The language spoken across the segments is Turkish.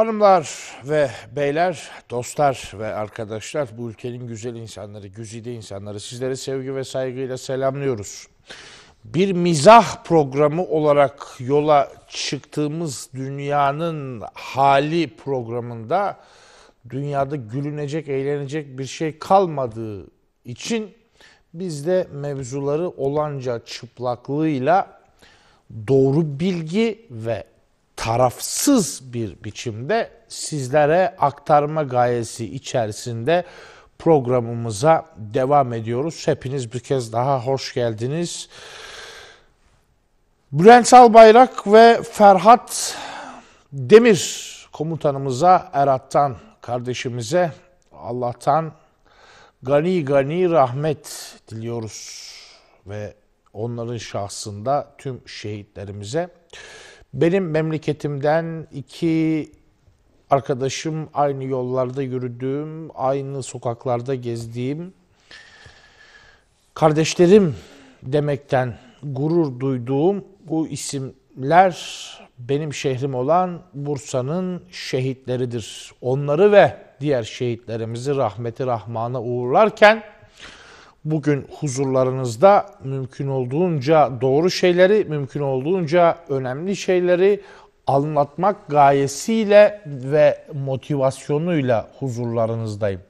Hanımlar ve beyler, dostlar ve arkadaşlar, bu ülkenin güzel insanları, güzide insanları sizlere sevgi ve saygıyla selamlıyoruz. Bir mizah programı olarak yola çıktığımız dünyanın hali programında dünyada gülünecek, eğlenecek bir şey kalmadığı için biz de mevzuları olanca çıplaklığıyla doğru bilgi ve tarafsız bir biçimde sizlere aktarma gayesi içerisinde programımıza devam ediyoruz. Hepiniz bir kez daha hoş geldiniz. Bülent Salbayrak ve Ferhat Demir komutanımıza Erat'tan kardeşimize Allah'tan gani gani rahmet diliyoruz ve onların şahsında tüm şehitlerimize. Benim memleketimden iki arkadaşım aynı yollarda yürüdüğüm, aynı sokaklarda gezdiğim, kardeşlerim demekten gurur duyduğum bu isimler benim şehrim olan Bursa'nın şehitleridir. Onları ve diğer şehitlerimizi rahmeti rahmana uğurlarken bugün huzurlarınızda mümkün olduğunca doğru şeyleri, mümkün olduğunca önemli şeyleri anlatmak gayesiyle ve motivasyonuyla huzurlarınızdayım.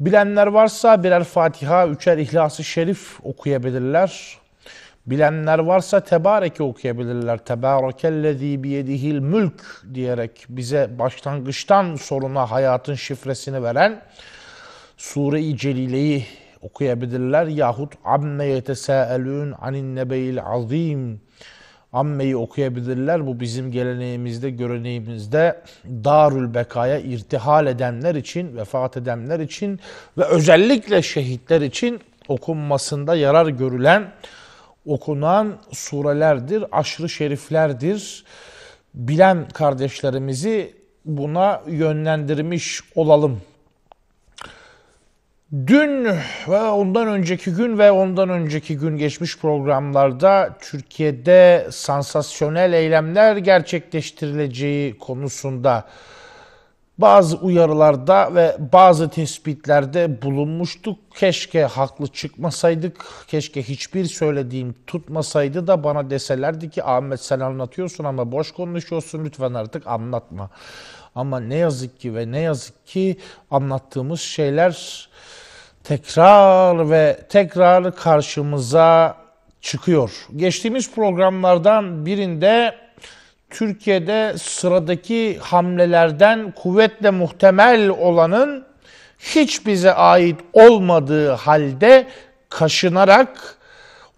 Bilenler varsa birer Fatiha, üçer İhlas-ı Şerif okuyabilirler. Bilenler varsa Tebareke okuyabilirler. Tebarekellezî biyedihil mülk diyerek bize başlangıçtan sonuna hayatın şifresini veren Sure-i Celile'yi okuyabilirler yahut amme yetesâelûn anin nebeyil azîm ammeyi okuyabilirler. Bu bizim geleneğimizde, göreneğimizde darül bekaya irtihal edenler için, vefat edenler için ve özellikle şehitler için okunmasında yarar görülen okunan surelerdir, aşırı şeriflerdir. Bilen kardeşlerimizi buna yönlendirmiş olalım. Dün ve ondan önceki gün ve ondan önceki gün geçmiş programlarda Türkiye'de sansasyonel eylemler gerçekleştirileceği konusunda bazı uyarılarda ve bazı tespitlerde bulunmuştuk. Keşke haklı çıkmasaydık, keşke hiçbir söylediğim tutmasaydı da bana deselerdi ki Ahmet sen anlatıyorsun ama boş konuşuyorsun lütfen artık anlatma. Ama ne yazık ki ve ne yazık ki anlattığımız şeyler tekrar ve tekrar karşımıza çıkıyor. Geçtiğimiz programlardan birinde Türkiye'de sıradaki hamlelerden kuvvetle muhtemel olanın hiç bize ait olmadığı halde kaşınarak,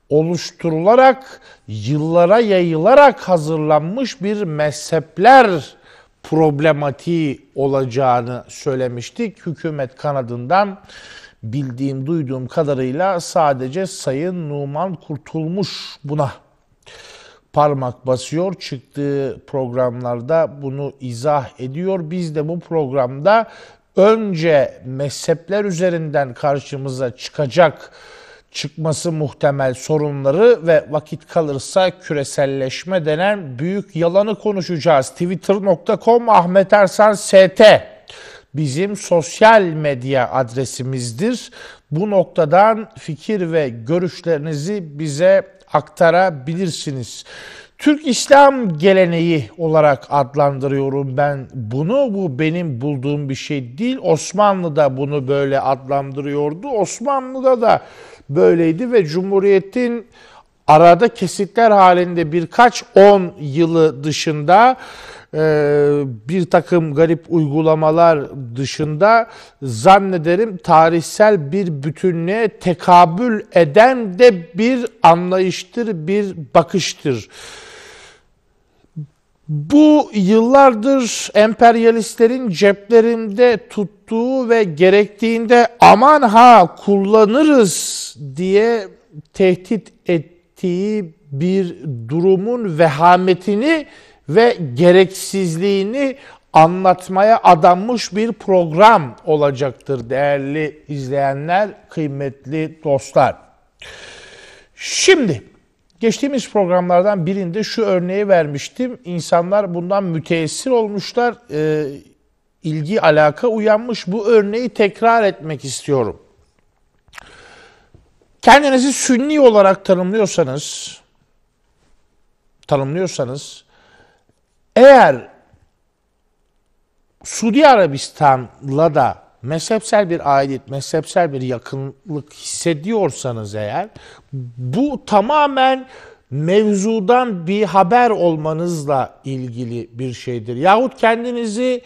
oluşturularak, yıllara yayılarak hazırlanmış bir mezhepler problematiği olacağını söylemiştik. Hükümet kanadından bildiğim, duyduğum kadarıyla sadece Sayın Numan kurtulmuş buna parmak basıyor. Çıktığı programlarda bunu izah ediyor. Biz de bu programda önce mezhepler üzerinden karşımıza çıkacak çıkması muhtemel sorunları ve vakit kalırsa küreselleşme denen büyük yalanı konuşacağız. Twitter.com Ahmet Ersan ST bizim sosyal medya adresimizdir. Bu noktadan fikir ve görüşlerinizi bize aktarabilirsiniz. Türk İslam geleneği olarak adlandırıyorum ben bunu. Bu benim bulduğum bir şey değil. Osmanlı da bunu böyle adlandırıyordu. Osmanlı'da da böyleydi ve Cumhuriyet'in arada kesitler halinde birkaç on yılı dışında ee, bir takım garip uygulamalar dışında zannederim tarihsel bir bütünlüğe tekabül eden de bir anlayıştır, bir bakıştır. Bu yıllardır emperyalistlerin ceplerinde tuttuğu ve gerektiğinde aman ha kullanırız diye tehdit ettiği bir durumun vehametini ve gereksizliğini anlatmaya adanmış bir program olacaktır değerli izleyenler, kıymetli dostlar. Şimdi geçtiğimiz programlardan birinde şu örneği vermiştim. İnsanlar bundan müteessir olmuşlar, e, ilgi alaka uyanmış. Bu örneği tekrar etmek istiyorum. Kendinizi sünni olarak tanımlıyorsanız, tanımlıyorsanız eğer Suudi Arabistan'la da mezhepsel bir aidiyet, mezhepsel bir yakınlık hissediyorsanız eğer bu tamamen mevzudan bir haber olmanızla ilgili bir şeydir. Yahut kendinizi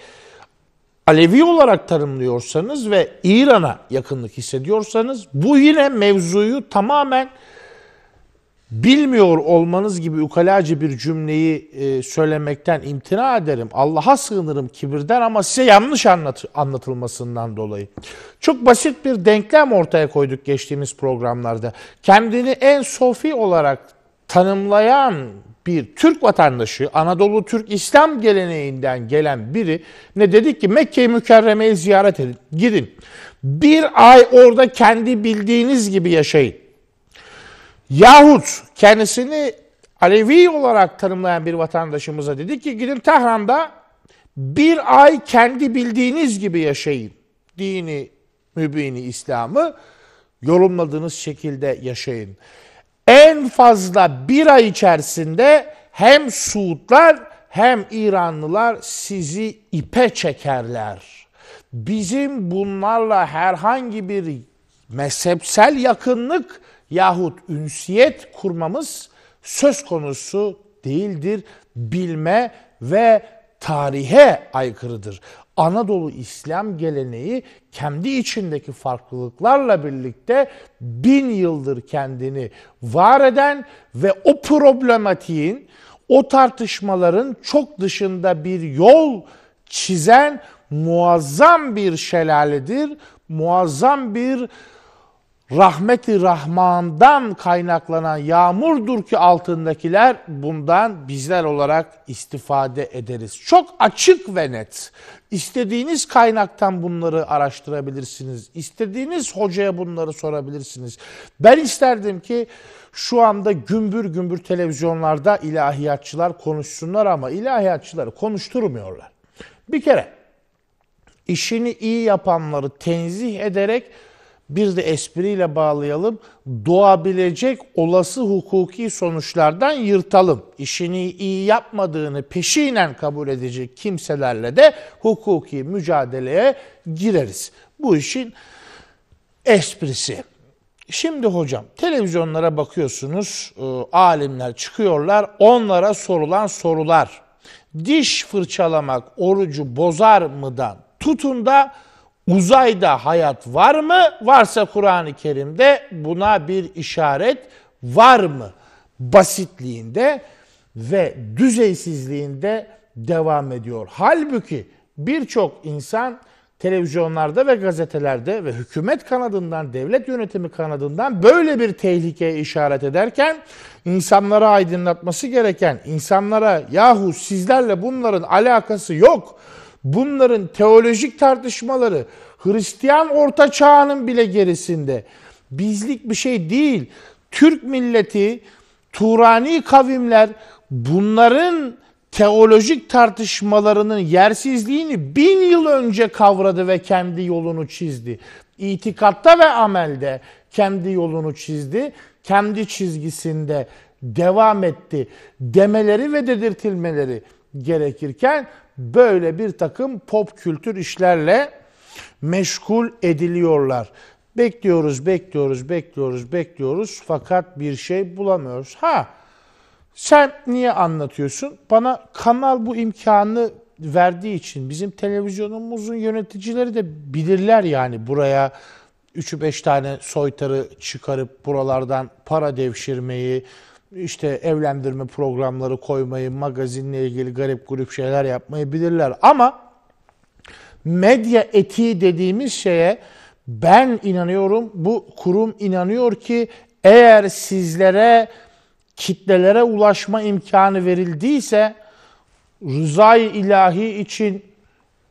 Alevi olarak tanımlıyorsanız ve İran'a yakınlık hissediyorsanız bu yine mevzuyu tamamen bilmiyor olmanız gibi ukalaca bir cümleyi e, söylemekten imtina ederim. Allah'a sığınırım kibirden ama size yanlış anlat anlatılmasından dolayı. Çok basit bir denklem ortaya koyduk geçtiğimiz programlarda. Kendini en sofi olarak tanımlayan bir Türk vatandaşı, Anadolu Türk İslam geleneğinden gelen biri ne dedik ki Mekke-i Mükerreme'yi ziyaret edin, gidin. Bir ay orada kendi bildiğiniz gibi yaşayın. Yahut kendisini Alevi olarak tanımlayan bir vatandaşımıza dedi ki gidin Tahran'da bir ay kendi bildiğiniz gibi yaşayın. Dini, mübini, İslam'ı yorumladığınız şekilde yaşayın. En fazla bir ay içerisinde hem Suudlar hem İranlılar sizi ipe çekerler. Bizim bunlarla herhangi bir mezhepsel yakınlık yahut ünsiyet kurmamız söz konusu değildir. Bilme ve tarihe aykırıdır. Anadolu İslam geleneği kendi içindeki farklılıklarla birlikte bin yıldır kendini var eden ve o problematiğin, o tartışmaların çok dışında bir yol çizen muazzam bir şelaledir, muazzam bir rahmeti rahmandan kaynaklanan yağmurdur ki altındakiler bundan bizler olarak istifade ederiz. Çok açık ve net. İstediğiniz kaynaktan bunları araştırabilirsiniz. İstediğiniz hocaya bunları sorabilirsiniz. Ben isterdim ki şu anda gümbür gümbür televizyonlarda ilahiyatçılar konuşsunlar ama ilahiyatçıları konuşturmuyorlar. Bir kere işini iyi yapanları tenzih ederek bir de espriyle bağlayalım. Doğabilecek olası hukuki sonuçlardan yırtalım. İşini iyi yapmadığını peşinen kabul edecek kimselerle de hukuki mücadeleye gireriz. Bu işin esprisi. Şimdi hocam televizyonlara bakıyorsunuz, e, alimler çıkıyorlar, onlara sorulan sorular. Diş fırçalamak orucu bozar mıdan tutun da Uzayda hayat var mı? Varsa Kur'an-ı Kerim'de buna bir işaret var mı? Basitliğinde ve düzeysizliğinde devam ediyor. Halbuki birçok insan televizyonlarda ve gazetelerde ve hükümet kanadından, devlet yönetimi kanadından böyle bir tehlikeye işaret ederken insanlara aydınlatması gereken, insanlara yahu sizlerle bunların alakası yok.'' bunların teolojik tartışmaları Hristiyan orta çağının bile gerisinde. Bizlik bir şey değil. Türk milleti, Turani kavimler bunların teolojik tartışmalarının yersizliğini bin yıl önce kavradı ve kendi yolunu çizdi. İtikatta ve amelde kendi yolunu çizdi, kendi çizgisinde devam etti demeleri ve dedirtilmeleri gerekirken böyle bir takım pop kültür işlerle meşgul ediliyorlar. Bekliyoruz, bekliyoruz, bekliyoruz, bekliyoruz fakat bir şey bulamıyoruz. Ha sen niye anlatıyorsun? Bana kanal bu imkanı verdiği için bizim televizyonumuzun yöneticileri de bilirler yani buraya 3-5 tane soytarı çıkarıp buralardan para devşirmeyi, işte evlendirme programları koymayı, magazinle ilgili garip grup şeyler yapmayı bilirler. Ama medya etiği dediğimiz şeye ben inanıyorum, bu kurum inanıyor ki eğer sizlere kitlelere ulaşma imkanı verildiyse rızayı ilahi için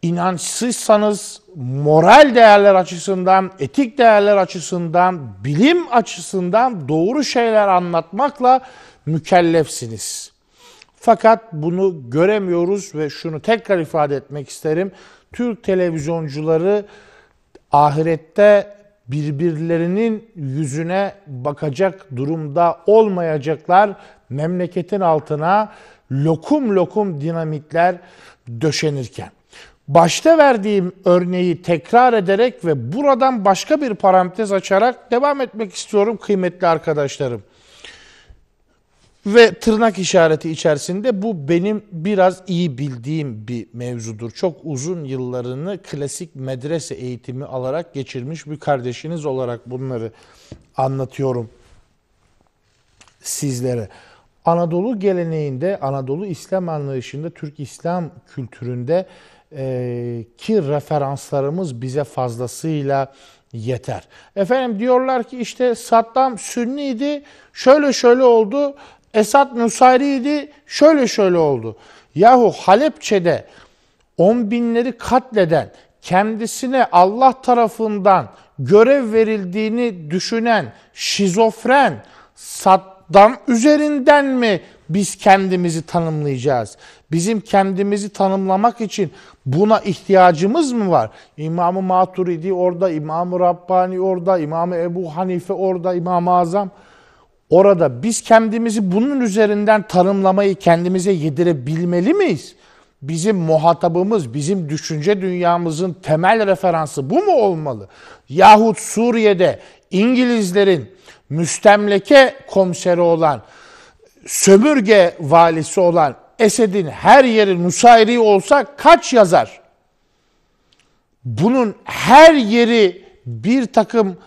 inançsızsanız moral değerler açısından, etik değerler açısından, bilim açısından doğru şeyler anlatmakla mükellefsiniz. Fakat bunu göremiyoruz ve şunu tekrar ifade etmek isterim. Türk televizyoncuları ahirette birbirlerinin yüzüne bakacak durumda olmayacaklar. Memleketin altına lokum lokum dinamitler döşenirken başta verdiğim örneği tekrar ederek ve buradan başka bir parantez açarak devam etmek istiyorum kıymetli arkadaşlarım. Ve tırnak işareti içerisinde bu benim biraz iyi bildiğim bir mevzudur. Çok uzun yıllarını klasik medrese eğitimi alarak geçirmiş bir kardeşiniz olarak bunları anlatıyorum sizlere. Anadolu geleneğinde, Anadolu İslam anlayışında, Türk İslam kültüründe ee, ki referanslarımız bize fazlasıyla yeter. Efendim diyorlar ki işte Saddam Sünniydi, şöyle şöyle oldu. Esad Nusayri'ydi, şöyle şöyle oldu. Yahu Halepçe'de on binleri katleden, kendisine Allah tarafından görev verildiğini düşünen şizofren Saddam üzerinden mi biz kendimizi tanımlayacağız. Bizim kendimizi tanımlamak için buna ihtiyacımız mı var? İmam-ı Maturidi orada, İmam-ı Rabbani orada, İmam-ı Ebu Hanife orada, İmam-ı Azam orada. Biz kendimizi bunun üzerinden tanımlamayı kendimize yedirebilmeli miyiz? Bizim muhatabımız, bizim düşünce dünyamızın temel referansı bu mu olmalı? Yahut Suriye'de İngilizlerin müstemleke komiseri olan sömürge valisi olan Esed'in her yeri Nusayri olsa kaç yazar? Bunun her yeri bir takım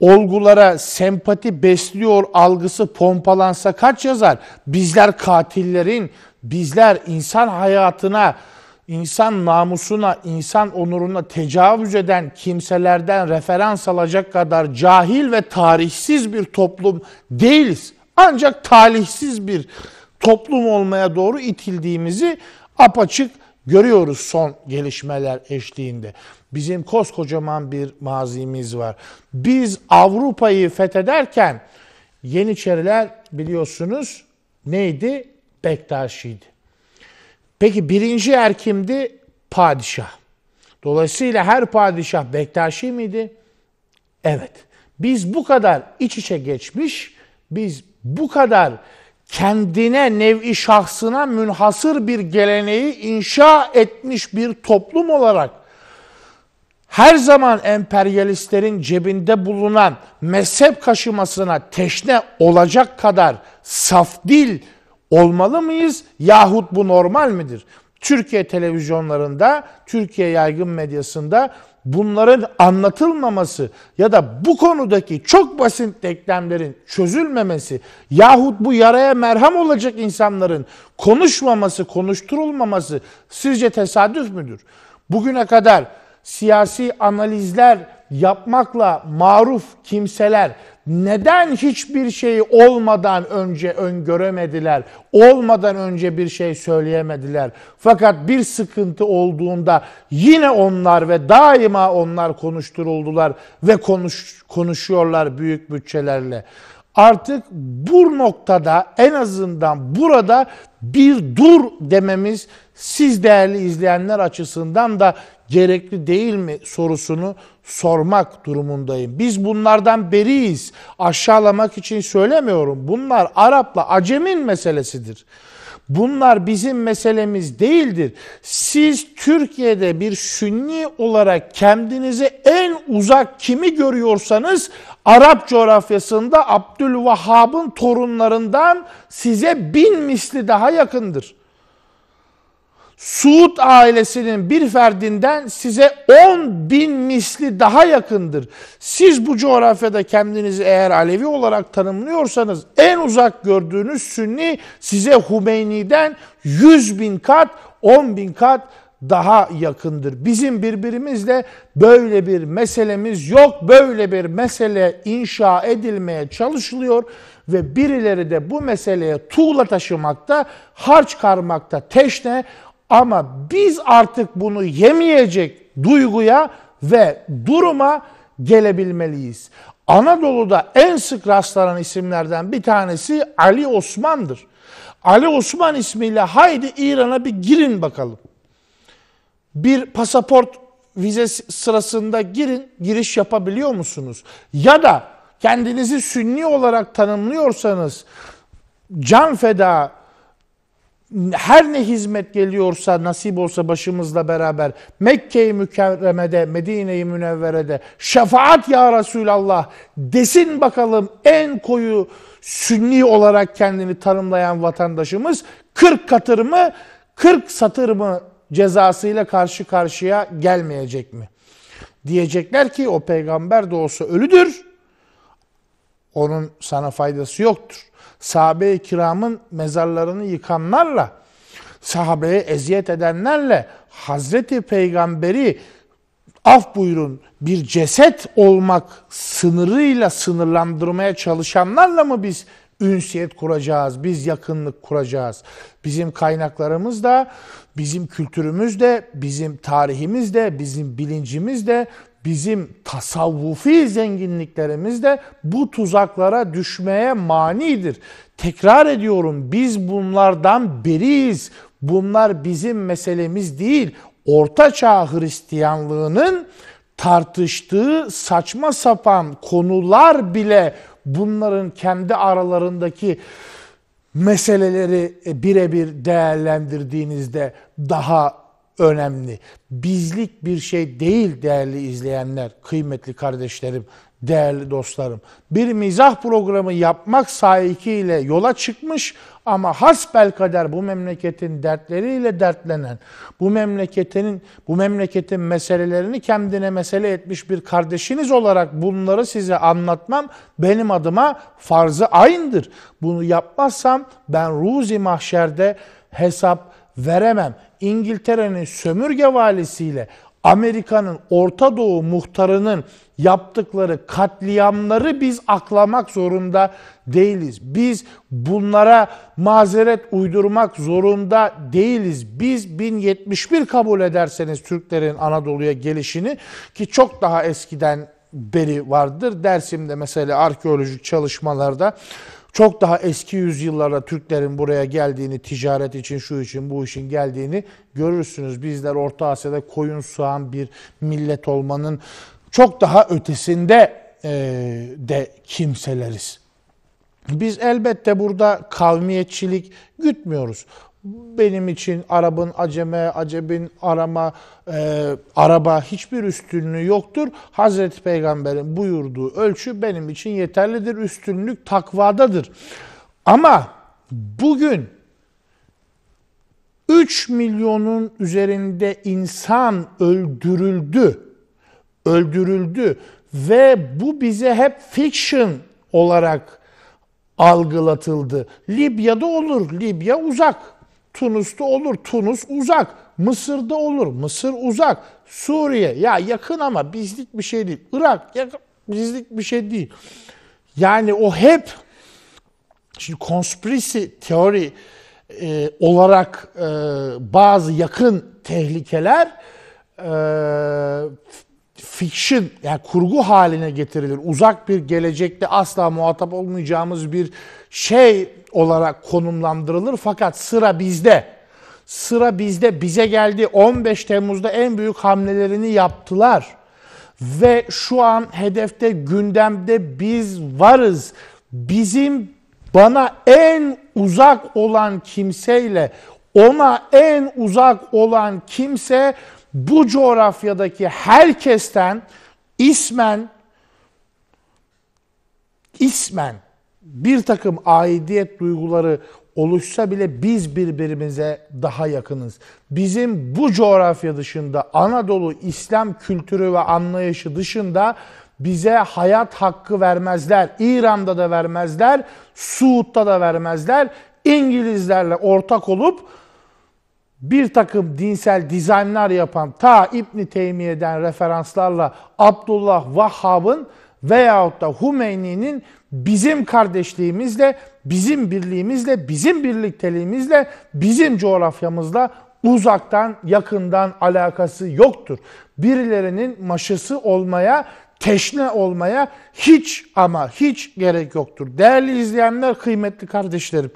olgulara sempati besliyor algısı pompalansa kaç yazar? Bizler katillerin, bizler insan hayatına, insan namusuna, insan onuruna tecavüz eden kimselerden referans alacak kadar cahil ve tarihsiz bir toplum değiliz. Ancak talihsiz bir toplum olmaya doğru itildiğimizi apaçık görüyoruz son gelişmeler eşliğinde. Bizim koskocaman bir mazimiz var. Biz Avrupa'yı fethederken Yeniçeriler biliyorsunuz neydi? Bektaşiydi. Peki birinci er kimdi? Padişah. Dolayısıyla her padişah Bektaşi miydi? Evet. Biz bu kadar iç içe geçmiş, biz bu kadar kendine nevi şahsına münhasır bir geleneği inşa etmiş bir toplum olarak her zaman emperyalistlerin cebinde bulunan mezhep kaşımasına teşne olacak kadar saf dil olmalı mıyız yahut bu normal midir? Türkiye televizyonlarında, Türkiye yaygın medyasında bunların anlatılmaması ya da bu konudaki çok basit denklemlerin çözülmemesi yahut bu yaraya merham olacak insanların konuşmaması, konuşturulmaması sizce tesadüf müdür? Bugüne kadar siyasi analizler yapmakla maruf kimseler neden hiçbir şeyi olmadan önce öngöremediler? Olmadan önce bir şey söyleyemediler. Fakat bir sıkıntı olduğunda yine onlar ve daima onlar konuşturuldular ve konuş, konuşuyorlar büyük bütçelerle artık bu noktada en azından burada bir dur dememiz siz değerli izleyenler açısından da gerekli değil mi sorusunu sormak durumundayım. Biz bunlardan beriyiz. Aşağılamak için söylemiyorum. Bunlar Arap'la Acem'in meselesidir. Bunlar bizim meselemiz değildir. Siz Türkiye'de bir Sünni olarak kendinizi en uzak kimi görüyorsanız Arap coğrafyasında Abdülvahhab'ın torunlarından size bin misli daha yakındır. Suud ailesinin bir ferdinden size 10 bin misli daha yakındır. Siz bu coğrafyada kendinizi eğer Alevi olarak tanımlıyorsanız en uzak gördüğünüz Sünni size Hümeyni'den 100 bin kat 10 bin kat daha yakındır. Bizim birbirimizle böyle bir meselemiz yok. Böyle bir mesele inşa edilmeye çalışılıyor ve birileri de bu meseleye tuğla taşımakta, harç karmakta teşne, ama biz artık bunu yemeyecek duyguya ve duruma gelebilmeliyiz. Anadolu'da en sık rastlanan isimlerden bir tanesi Ali Osman'dır. Ali Osman ismiyle haydi İran'a bir girin bakalım. Bir pasaport vize sırasında girin, giriş yapabiliyor musunuz? Ya da kendinizi sünni olarak tanımlıyorsanız can feda her ne hizmet geliyorsa nasip olsa başımızla beraber Mekke-i Mükerreme'de, Medine-i Münevvere'de şefaat ya Resulallah desin bakalım en koyu sünni olarak kendini tanımlayan vatandaşımız 40 katır mı 40 satır mı cezasıyla karşı karşıya gelmeyecek mi? Diyecekler ki o peygamber de olsa ölüdür onun sana faydası yoktur. Sahabe-i kiramın mezarlarını yıkanlarla, sahabeye eziyet edenlerle Hazreti Peygamberi af buyurun bir ceset olmak sınırıyla sınırlandırmaya çalışanlarla mı biz ünsiyet kuracağız, biz yakınlık kuracağız. Bizim kaynaklarımız da, bizim kültürümüz de, bizim tarihimiz de, bizim bilincimiz de, bizim tasavvufi zenginliklerimiz de bu tuzaklara düşmeye manidir. Tekrar ediyorum biz bunlardan beriyiz. Bunlar bizim meselemiz değil. Orta Çağ Hristiyanlığının tartıştığı saçma sapan konular bile bunların kendi aralarındaki meseleleri birebir değerlendirdiğinizde daha önemli. Bizlik bir şey değil değerli izleyenler, kıymetli kardeşlerim, değerli dostlarım. Bir mizah programı yapmak sahikiyle yola çıkmış ama hasbel kader bu memleketin dertleriyle dertlenen, bu memleketin bu memleketin meselelerini kendine mesele etmiş bir kardeşiniz olarak bunları size anlatmam benim adıma farzı aynıdır. Bunu yapmazsam ben ruzi mahşerde hesap veremem. İngiltere'nin sömürge valisiyle Amerika'nın Orta Doğu muhtarının yaptıkları katliamları biz aklamak zorunda değiliz. Biz bunlara mazeret uydurmak zorunda değiliz. Biz 1071 kabul ederseniz Türklerin Anadolu'ya gelişini ki çok daha eskiden beri vardır. Dersim'de mesela arkeolojik çalışmalarda çok daha eski yüzyıllarda Türklerin buraya geldiğini, ticaret için, şu için, bu için geldiğini görürsünüz. Bizler Orta Asya'da koyun sığan bir millet olmanın çok daha ötesinde e, de kimseleriz. Biz elbette burada kavmiyetçilik gütmüyoruz benim için Arap'ın aceme, acebin arama, e, araba hiçbir üstünlüğü yoktur. Hazreti Peygamber'in buyurduğu ölçü benim için yeterlidir. Üstünlük takvadadır. Ama bugün 3 milyonun üzerinde insan öldürüldü. Öldürüldü ve bu bize hep fiction olarak algılatıldı. Libya'da olur. Libya uzak. Tunus'ta olur. Tunus uzak. Mısır'da olur. Mısır uzak. Suriye ya yakın ama bizlik bir şey değil. Irak yakın, bizlik bir şey değil. Yani o hep şimdi conspiracy teori e, olarak e, bazı yakın tehlikeler e, fiction yani kurgu haline getirilir. Uzak bir gelecekte asla muhatap olmayacağımız bir şey olarak konumlandırılır fakat sıra bizde. Sıra bizde bize geldi. 15 Temmuz'da en büyük hamlelerini yaptılar. Ve şu an hedefte gündemde biz varız. Bizim bana en uzak olan kimseyle ona en uzak olan kimse bu coğrafyadaki herkesten ismen ismen bir takım aidiyet duyguları oluşsa bile biz birbirimize daha yakınız. Bizim bu coğrafya dışında Anadolu İslam kültürü ve anlayışı dışında bize hayat hakkı vermezler. İran'da da vermezler, Suud'da da vermezler. İngilizlerle ortak olup bir takım dinsel dizaynlar yapan ta İbni Teymiye'den referanslarla Abdullah Vahhab'ın veyahut da Hümeyni'nin bizim kardeşliğimizle, bizim birliğimizle, bizim birlikteliğimizle, bizim coğrafyamızla uzaktan, yakından alakası yoktur. Birilerinin maşası olmaya, teşne olmaya hiç ama hiç gerek yoktur. Değerli izleyenler, kıymetli kardeşlerim.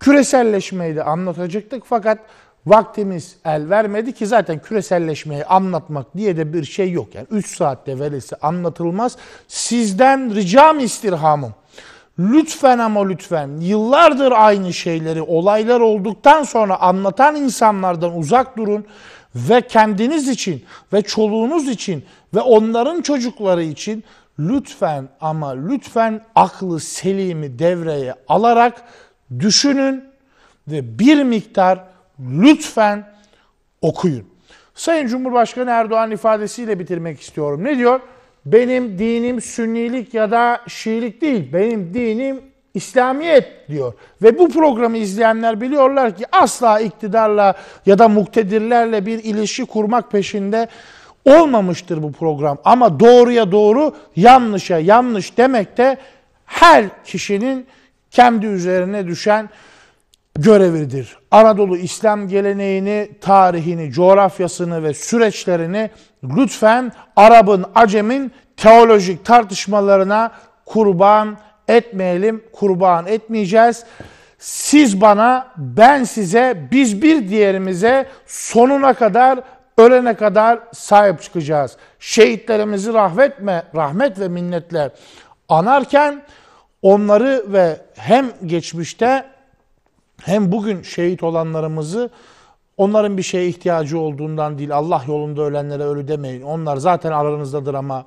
Küreselleşmeyi de anlatacaktık fakat Vaktimiz el vermedi ki zaten küreselleşmeyi anlatmak diye de bir şey yok. Yani 3 saatte velisi anlatılmaz. Sizden ricam istirhamım. Lütfen ama lütfen yıllardır aynı şeyleri olaylar olduktan sonra anlatan insanlardan uzak durun ve kendiniz için ve çoluğunuz için ve onların çocukları için lütfen ama lütfen aklı selimi devreye alarak düşünün ve bir miktar lütfen okuyun. Sayın Cumhurbaşkanı Erdoğan ifadesiyle bitirmek istiyorum. Ne diyor? Benim dinim sünnilik ya da şiilik değil. Benim dinim İslamiyet diyor. Ve bu programı izleyenler biliyorlar ki asla iktidarla ya da muktedirlerle bir ilişki kurmak peşinde olmamıştır bu program. Ama doğruya doğru, yanlışa yanlış demek de her kişinin kendi üzerine düşen görevidir. Anadolu İslam geleneğini, tarihini, coğrafyasını ve süreçlerini lütfen Arap'ın, Acem'in teolojik tartışmalarına kurban etmeyelim, kurban etmeyeceğiz. Siz bana, ben size, biz bir diğerimize sonuna kadar, ölene kadar sahip çıkacağız. Şehitlerimizi rahmetme, rahmet ve minnetle anarken onları ve hem geçmişte hem bugün şehit olanlarımızı onların bir şeye ihtiyacı olduğundan değil Allah yolunda ölenlere ölü demeyin. Onlar zaten aranızdadır ama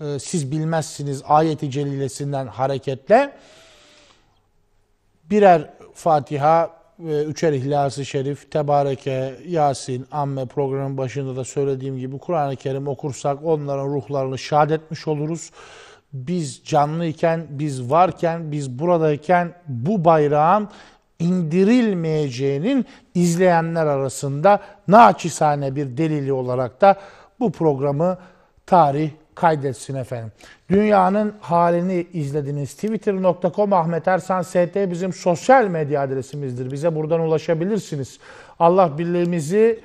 e, siz bilmezsiniz ayeti celilesinden hareketle birer Fatiha ve üçer İhlas-ı Şerif, Tebareke, Yasin, Amme programın başında da söylediğim gibi Kur'an-ı Kerim okursak onların ruhlarını şad etmiş oluruz. Biz canlıyken, biz varken, biz buradayken bu bayrağın indirilmeyeceğinin izleyenler arasında naçizane bir delili olarak da bu programı tarih kaydetsin efendim. Dünyanın halini izlediniz. Twitter.com Ahmet Ersan ST bizim sosyal medya adresimizdir. Bize buradan ulaşabilirsiniz. Allah birliğimizi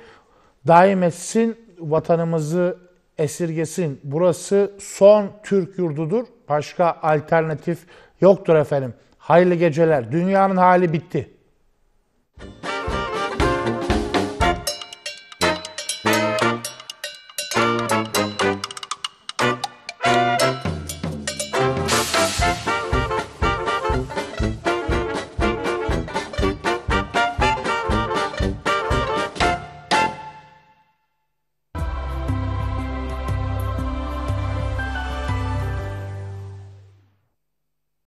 daim etsin, vatanımızı esirgesin. Burası son Türk yurdudur. Başka alternatif yoktur efendim. Hayırlı geceler. Dünyanın hali bitti.